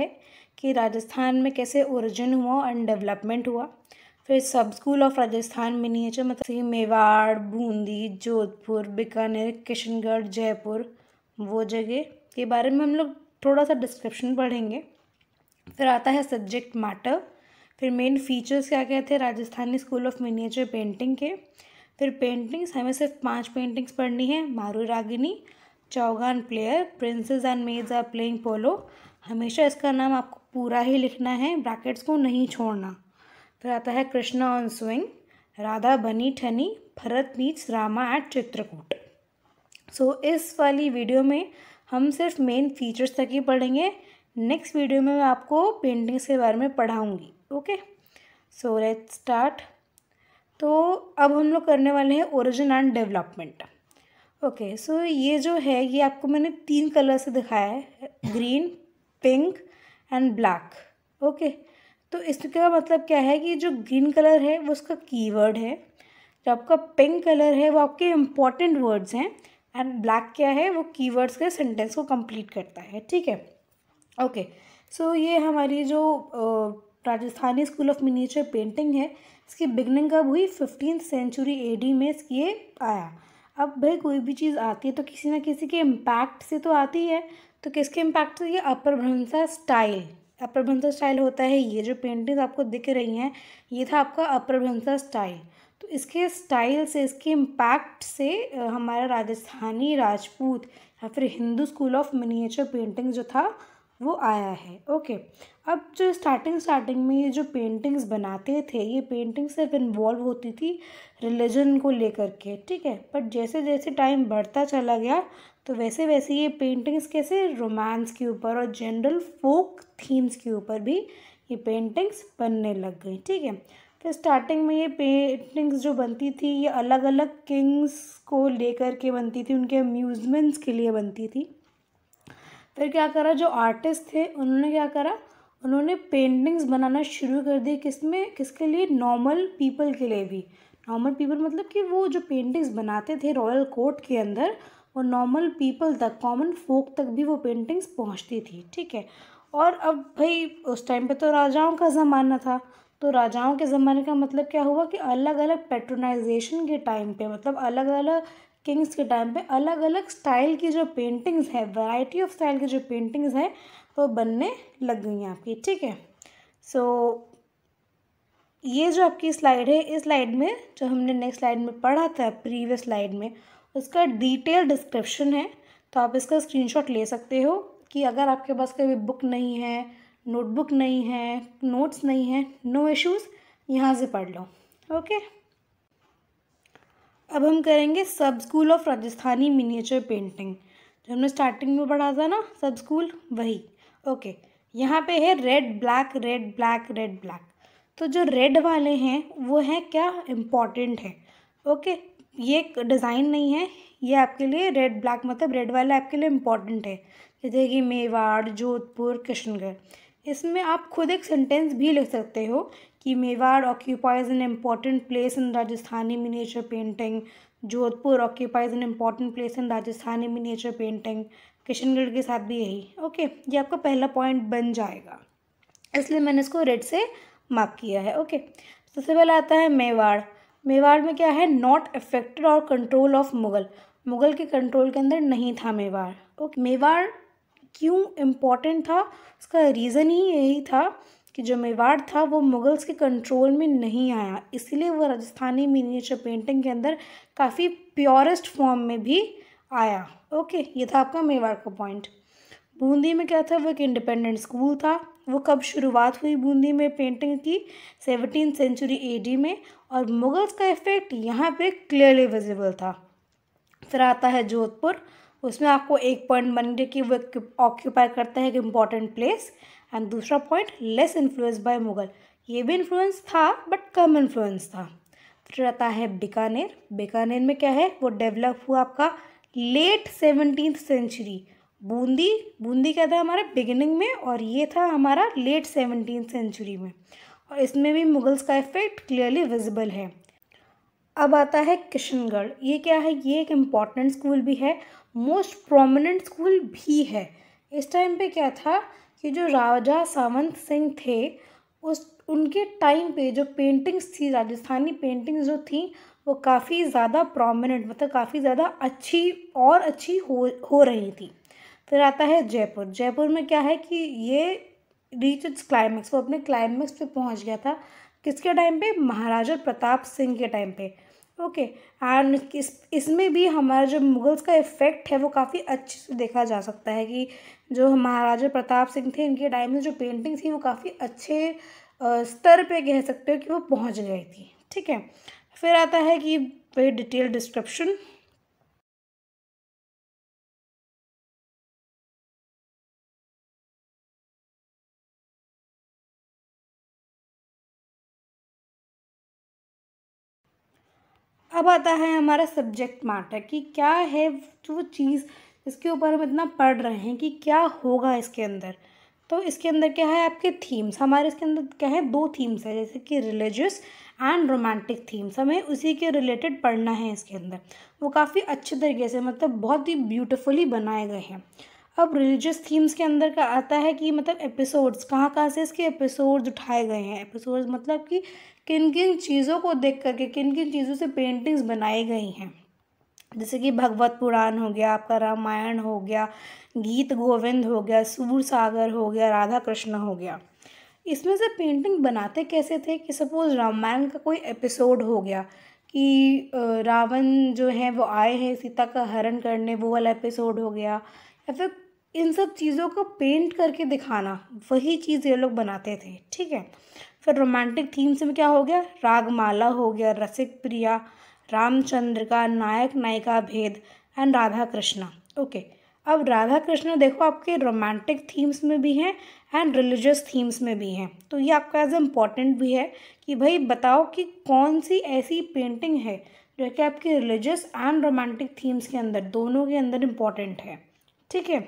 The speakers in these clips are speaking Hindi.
है कि राजस्थान में कैसे ओरिजिन हुआ एंड डेवलपमेंट हुआ फिर सब स्कूल ऑफ राजस्थान मिनीचर मतलब मेवाड़ बूंदी जोधपुर बीकानेर किशनगढ़ जयपुर वो जगह के बारे में हम लोग थोड़ा सा डिस्क्रिप्शन पढ़ेंगे फिर आता है सब्जेक्ट मैटर फिर मेन फीचर्स क्या क्या थे Rajasthani school of miniature painting के फिर पेंटिंग्स हमें सिर्फ पांच पेंटिंग्स पढ़नी है Maru Ragini Chaugan player princess and maids are playing polo हमेशा इसका नाम आपको पूरा ही लिखना है ब्रैकेट्स को नहीं छोड़ना फिर आता है Krishna on swing Radha Bani Thani Bharat meets Rama at Chitrakoot so so, इस वाली वीडियो में हम सिर्फ मेन फीचर्स तक ही पढ़ेंगे नेक्स्ट वीडियो में मैं आपको पेंटिंग्स के बारे में पढ़ाऊँगी ओके सो लेट स्टार्ट तो अब हम लोग करने वाले हैं origin and development okay so ये जो है ये आपको मैंने तीन कलर से दिखाया है green pink and black okay तो इसका मतलब क्या है कि जो ग्रीन कलर है वो उसका कीवर्ड है जो आपका पिंक कलर है वो आपके इम्पॉर्टेंट वर्ड्स हैं एंड ब्लैक क्या है वो कीवर्ड्स के सेंटेंस को कंप्लीट करता है ठीक है ओके सो ये हमारी जो Rajasthani school of miniature painting है इसकी बिगनिंग कब हुई फिफ्टीन सेंचुरी एडी में इसकी आया अब भाई कोई भी चीज़ आती है तो किसी ना किसी के इम्पैक्ट से तो आती है तो किसके इम्पैक्ट तो ये अपर भ्रंसा स्टाइल अपर भ्रंसा स्टाइल होता है ये जो पेंटिंग आपको दिख रही हैं ये था आपका अपर भ्रंसा स्टाइल तो इसके स्टाइल से इसके इम्पैक्ट से हमारा राजस्थानी राजपूत या फिर Hindu school of miniature painting जो था वो आया है ओके अब जो स्टार्टिंग स्टार्टिंग में ये जो पेंटिंग्स बनाते थे ये पेंटिंग सिर्फ इन्वॉल्व होती थी रिलीजन को लेकर के ठीक है बट जैसे जैसे टाइम बढ़ता चला गया तो वैसे वैसे ये पेंटिंग्स कैसे रोमांस के ऊपर और जनरल फोक थीम्स के ऊपर भी ये पेंटिंग्स बनने लग गई ठीक है फिर स्टार्टिंग में ये पेंटिंग्स जो बनती थी ये अलग अलग किंग्स को लेकर के बनती थी उनके अम्यूज़मेंट्स के लिए बनती थी फिर क्या करा जो आर्टिस्ट थे उन्होंने क्या करा उन्होंने पेंटिंग्स बनाना शुरू कर दी किस में किसके लिए नॉर्मल पीपल के लिए भी नॉर्मल पीपल मतलब कि वो जो पेंटिंग्स बनाते थे रॉयल कोर्ट के अंदर और नॉर्मल पीपल तक कॉमन फोक तक भी वो पेंटिंग्स पहुंचती थी ठीक है और अब भाई उस टाइम पे तो राजाओं का ज़माना था तो राजाओं के ज़माने का मतलब क्या हुआ कि अलग अलग पेट्रोनाइजेशन के टाइम पे मतलब अलग अलग किंग्स के टाइम पे अलग अलग स्टाइल की जो पेंटिंग्स हैं वैरायटी ऑफ स्टाइल की जो पेंटिंग्स हैं वो बनने लग गई आपकी ठीक है सो so, ये जो आपकी स्लाइड है इस स्लाइड में जो हमने नेक्स्ट स्लाइड में पढ़ा था प्रीवियस स्लाइड में उसका डिटेल डिस्क्रिप्शन है तो आप इसका स्क्रीनशॉट ले सकते हो कि अगर आपके पास कोई बुक नहीं है नोटबुक नहीं है नोट्स नहीं है नो इश्यूज़ यहाँ से पढ़ लो ओके अब हम करेंगे सब school of Rajasthani miniature painting जो हमने स्टार्टिंग में पढ़ा था ना सब स्कूल वही ओके यहाँ पे है red black red black red black तो जो रेड वाले हैं वो हैं क्या इम्पॉर्टेंट है ओके ये डिज़ाइन नहीं है ये आपके लिए रेड ब्लैक मतलब रेड वाला आपके लिए इम्पॉर्टेंट है जैसे कि मेवाड़ जोधपुर किशनगढ़ इसमें आप खुद एक सेंटेंस भी लिख सकते हो कि Mewar occupies an important place in Rajasthani miniature painting Jodhpur occupies an important place in Rajasthani miniature painting Kishangarh के साथ भी यही ओके ये आपका पहला पॉइंट बन जाएगा इसलिए मैंने इसको रेड से मार्क किया है ओके सबसे पहले आता है मेवाड़ मेवाड़ में क्या है नॉट अफेक्टेड और कंट्रोल ऑफ मुगल मुगल के कंट्रोल के अंदर नहीं था मेवाड़ ओके मेवाड़ क्यों इम्पॉर्टेंट था उसका रीज़न ही यही था कि जो मेवाड़ था वो मुगल्स के कंट्रोल में नहीं आया इसलिए वो राजस्थानी मिनिएचर पेंटिंग के अंदर काफ़ी प्योरेस्ट फॉर्म में भी आया ओके ये था आपका मेवाड़ का पॉइंट बूंदी में क्या था वो एक इंडिपेंडेंट स्कूल था वो कब शुरुआत हुई बूंदी में पेंटिंग की सेवनटीन सेंचुरी एडी में और मुगल्स का इफेक्ट यहाँ पे क्लियरली विजिबल था फिर आता है जोधपुर उसमें आपको एक पॉइंट बन गया कि वो ऑक्यूपाई करता है एक इम्पॉर्टेंट प्लेस एंड दूसरा point less influence by Mughal ये भी इन्फ्लुएंस था बट कम इन्फ्लुएंस था फिर आता है बीकानेर बीकानेर में क्या है वो डेवलप हुआ आपका late seventeen century Bundi Bundi का था हमारा बिगिनिंग में और ये था हमारा लेट सेवनटीन सेंचुरी में और इसमें भी मुगल्स का इफ़ेक्ट क्लियरली विजिबल है अब आता है किशनगढ़ ये क्या है ये एक इम्पॉर्टेंट स्कूल भी है मोस्ट प्रोमिनेंट स्कूल भी है इस टाइम पे क्या था कि जो राजा सावंत सिंह थे उस उनके टाइम पे जो पेंटिंग्स थी राजस्थानी पेंटिंग्स जो थी वो काफ़ी ज़्यादा प्रोमिनेंट मतलब काफ़ी ज़्यादा अच्छी और अच्छी हो हो रही थी फिर आता है जयपुर जयपुर में क्या है कि ये रीच इट्स क्लाइमैक्स वो अपने क्लाइमैक्स पे पहुंच गया था किसके टाइम पे महाराजा प्रताप सिंह के टाइम पे ओके एंड इस इसमें भी हमारा जो मुगल्स का इफ़ेक्ट है वो काफ़ी अच्छे से देखा जा सकता है कि जो महाराजा प्रताप सिंह थे इनके टाइम में जो पेंटिंग थी वो काफ़ी अच्छे स्तर पे कह सकते हो कि वो पहुंच गई थी ठीक है फिर आता है कि डिटेल डिस्क्रिप्शन अब आता है हमारा सब्जेक्ट मैटर कि क्या है जो चीज़ इसके ऊपर हम इतना पढ़ रहे हैं कि क्या होगा इसके अंदर तो इसके अंदर क्या है आपके थीम्स हमारे इसके अंदर क्या है दो थीम्स है जैसे कि रिलीजियस एंड रोमांटिक थीम्स हमें उसी के रिलेटेड पढ़ना है इसके अंदर वो काफ़ी अच्छे तरीके से मतलब बहुत ही ब्यूटिफुली बनाए गए हैं अब रिलीजियस थीम्स के अंदर का आता है कि मतलब एपिसोड्स कहाँ कहाँ से इसके एपिसोड्स उठाए गए हैं एपिसोड्स मतलब कि किन किन चीज़ों को देख करके किन किन चीज़ों से पेंटिंग्स बनाई गई हैं जैसे कि भगवत पुराण हो गया आपका रामायण हो गया गीत गोविंद हो गया सूर सागर हो गया राधा कृष्ण हो गया इसमें से पेंटिंग बनाते कैसे थे कि सपोज़ रामायण का कोई एपिसोड हो गया कि रावण जो है वो आए हैं सीता का हरण करने वो वाला एपिसोड हो गया या फिर इन सब चीज़ों को पेंट करके दिखाना वही चीज़ ये लोग बनाते थे ठीक है फिर रोमांटिक थीम्स में क्या हो गया रागमाला हो गया रसिक प्रिया रामचंद्र का नायक नायिका भेद एंड राधा कृष्णा ओके अब राधा कृष्ण देखो आपके रोमांटिक थीम्स में भी हैं एंड रिलीजियस थीम्स में भी हैं तो ये आपका एज इम्पॉर्टेंट भी है कि भाई बताओ कि कौन सी ऐसी पेंटिंग है जो कि आपकी रिलीजियस एंड रोमांटिक थीम्स के अंदर दोनों के अंदर इम्पॉर्टेंट है ठीक है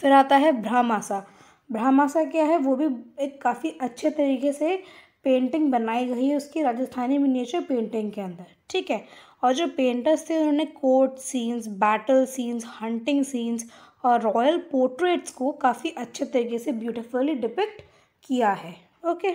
फिर आता है भ्रामासा ब्रह्मासा क्या है वो भी एक काफ़ी अच्छे तरीके से पेंटिंग बनाई गई है उसकी राजस्थानी मिनिएचर पेंटिंग के अंदर ठीक है और जो पेंटर्स थे उन्होंने court scenes battle scenes hunting scenes और रॉयल पोर्ट्रेट्स को काफ़ी अच्छे तरीके से ब्यूटिफुली डिपिक्ट किया है okay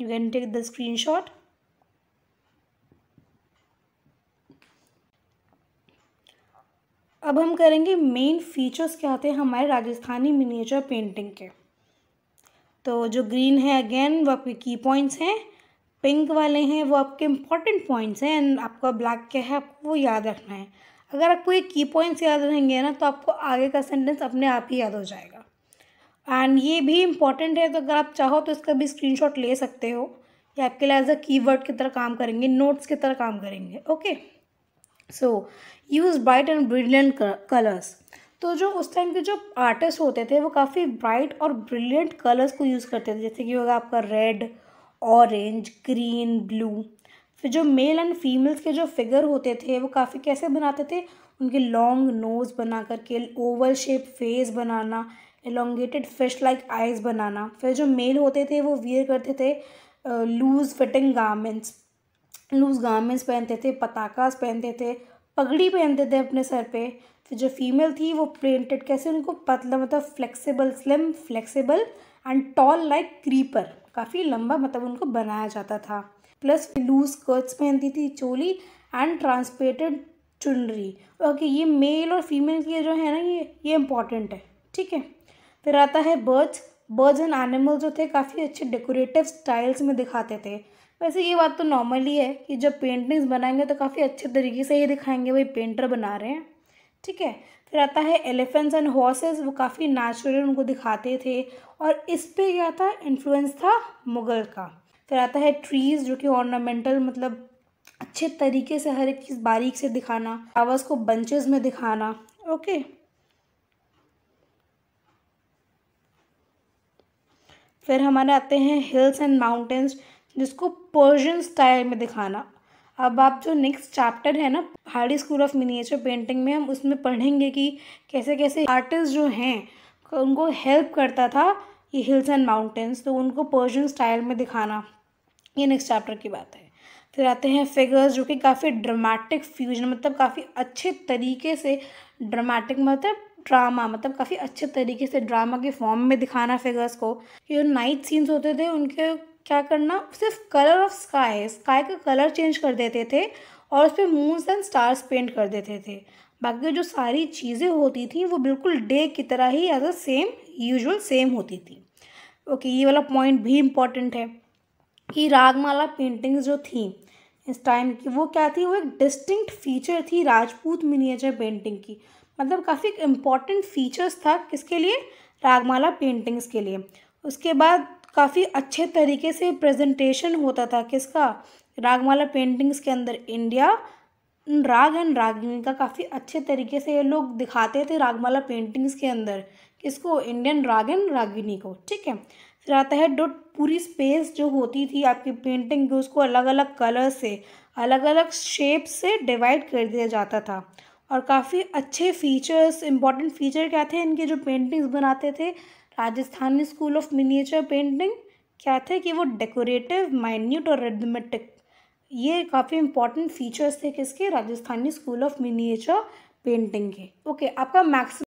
you can take the screenshot अब हम करेंगे मेन फीचर्स क्या आते हैं हमारे राजस्थानी मिनिएचर पेंटिंग के तो जो ग्रीन है अगेन वो आपके की पॉइंट्स हैं पिंक वाले हैं वो आपके इंपॉर्टेंट पॉइंट्स हैं एंड आपका ब्लैक क्या है आपको वो याद रखना है अगर आपको ये की पॉइंट्स याद रहेंगे ना तो आपको आगे का सेंटेंस अपने आप ही याद हो जाएगा एंड ये भी इम्पॉर्टेंट है तो अगर आप चाहो तो इसका भी स्क्रीन ले सकते हो या आपके लिए एज अ वर्ड की तरह काम करेंगे नोट्स की तरह काम करेंगे okay okay? So use bright and brilliant colours तो जो उस टाइम के जो आर्टिस्ट होते थे वो काफ़ी ब्राइट और ब्रिलियंट कलर्स को यूज़ करते थे जैसे कि होगा आपका रेड ऑरेंज ग्रीन ब्लू फिर जो मेल एंड फीमेल्स के जो फिगर होते थे वो काफ़ी कैसे बनाते थे उनके लॉन्ग नोज़ बना करके ओवल शेप फेस बनाना एलोंगेटेड फिश लाइक आइज़ बनाना फिर जो मेल होते थे वो वियर करते थे loose fitting garments loose garments पहनते थे पताकास पहनते थे पगड़ी पहनते थे अपने सर पे फिर तो जो फीमेल थी वो प्रिंटेड कैसे उनको पतला मतलब flexible slim flexible and tall like creeper काफ़ी लंबा मतलब उनको बनाया जाता था प्लस लूज स्कर्ट्स पहनती थी चोली एंड ट्रांसपेटेड चुनरी ओके ये मेल और फीमेल के जो है ना ये ये इम्पॉर्टेंट है ठीक है फिर आता है बर्ड्स बर्ड्स एंड एनिमल जो थे काफ़ी अच्छे डेकोरेटिव स्टाइल्स में दिखाते थे वैसे ये बात तो नॉर्मल ही है कि जब पेंटिंग्स बनाएंगे तो काफ़ी अच्छे तरीके से ये दिखाएंगे भाई पेंटर बना रहे हैं ठीक है फिर आता है एलिफेंट्स एंड हॉर्सेस वो काफ़ी नेचुरल उनको दिखाते थे और इस पे क्या था इन्फ्लुएंस था मुगल का फिर आता है ट्रीज़ जो कि ऑर्नामेंटल मतलब अच्छे तरीके से हर एक चीज़ बारीक से दिखाना आवाज़ को बंचेस में दिखाना ओके फिर हमारे आते हैं हिल्स एंड माउंटेन्स जिसको पर्शियन स्टाइल में दिखाना अब आप जो नेक्स्ट चैप्टर है ना हार्डी स्कूल ऑफ मिनिएचर पेंटिंग में हम उसमें पढ़ेंगे कि कैसे कैसे आर्टिस्ट जो हैं उनको हेल्प करता था ये हिल्स एंड माउंटेंस तो उनको पर्शियन स्टाइल में दिखाना ये नेक्स्ट चैप्टर की बात है फिर आते हैं फिगर्स जो कि काफ़ी ड्रामेटिक फ्यूजन मतलब काफ़ी अच्छे तरीके से ड्रामेटिक मतलब ड्रामा मतलब काफ़ी अच्छे तरीके से ड्रामा के फॉर्म में दिखाना फिगर्स को ये नाइट सीन्स होते थे उनके क्या करना सिर्फ कलर ऑफ स्काई स्काई का कलर चेंज कर देते थे और उस पर मून्स एंड स्टार्स पेंट कर देते थे बाकी जो सारी चीज़ें होती थी वो बिल्कुल डे की तरह ही as a same usual same होती थी ओके ये वाला पॉइंट भी इम्पॉर्टेंट है कि रागमाला पेंटिंग्स जो थी इस टाइम की वो क्या थी वो एक डिस्टिंक्ट फीचर थी राजपूत मिनिएचर पेंटिंग की मतलब काफ़ी एक इम्पॉर्टेंट फीचर्स था किसके लिए रागमाला पेंटिंग्स के लिए उसके बाद काफ़ी अच्छे तरीके से प्रेजेंटेशन होता था किसका रागमाला पेंटिंग्स के अंदर इंडिया राग एंड रागिनी का काफ़ी अच्छे तरीके से ये लोग दिखाते थे रागमाला पेंटिंग्स के अंदर किसको इंडियन राग एंड रागिनी को ठीक है फिर आता है डॉट पूरी स्पेस जो होती थी आपकी पेंटिंग की उसको अलग अलग कलर से अलग अलग शेप से डिवाइड कर दिया जाता था और काफ़ी अच्छे फीचर्स इंपॉर्टेंट फीचर क्या थे इनके जो पेंटिंग्स बनाते थे Rajasthani school of miniature painting क्या थे कि वो डेकोरेटिव माइन्यूट और रेडमेटिक ये काफ़ी इंपॉर्टेंट फीचर्स थे किसके Rajasthani school of miniature painting के ओके आपका मैक्स